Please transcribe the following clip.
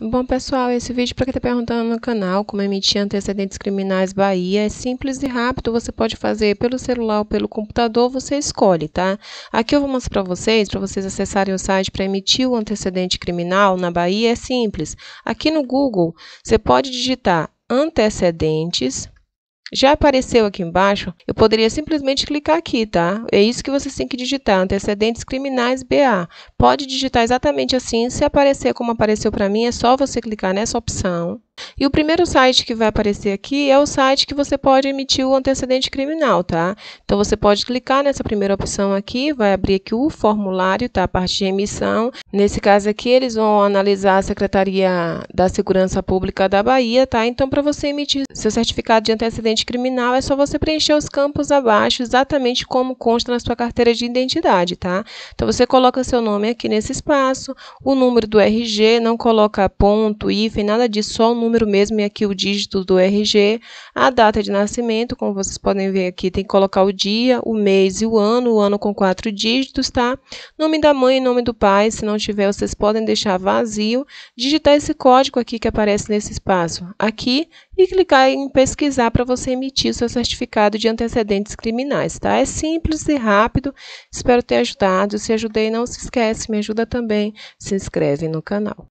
Bom, pessoal, esse vídeo é para quem está perguntando no canal como emitir antecedentes criminais Bahia é simples e rápido, você pode fazer pelo celular ou pelo computador, você escolhe, tá? Aqui eu vou mostrar para vocês, para vocês acessarem o site para emitir o antecedente criminal na Bahia, é simples. Aqui no Google, você pode digitar antecedentes já apareceu aqui embaixo, eu poderia simplesmente clicar aqui, tá? É isso que vocês têm que digitar, antecedentes criminais BA. Pode digitar exatamente assim, se aparecer como apareceu para mim, é só você clicar nessa opção. E o primeiro site que vai aparecer aqui é o site que você pode emitir o antecedente criminal, tá? Então, você pode clicar nessa primeira opção aqui, vai abrir aqui o formulário, tá? A parte de emissão. Nesse caso aqui, eles vão analisar a Secretaria da Segurança Pública da Bahia, tá? Então, para você emitir seu certificado de antecedente criminal, é só você preencher os campos abaixo, exatamente como consta na sua carteira de identidade, tá? Então, você coloca seu nome aqui nesse espaço, o número do RG, não coloca ponto, hífen, nada disso, só o número mesmo e aqui o dígito do RG, a data de nascimento, como vocês podem ver aqui, tem que colocar o dia, o mês e o ano, o ano com quatro dígitos, tá? Nome da mãe e nome do pai, se não tiver, vocês podem deixar vazio, digitar esse código aqui que aparece nesse espaço aqui e clicar em pesquisar para você emitir o seu certificado de antecedentes criminais, tá? É simples e rápido, espero ter ajudado, se ajudei não se esquece, me ajuda também, se inscreve no canal.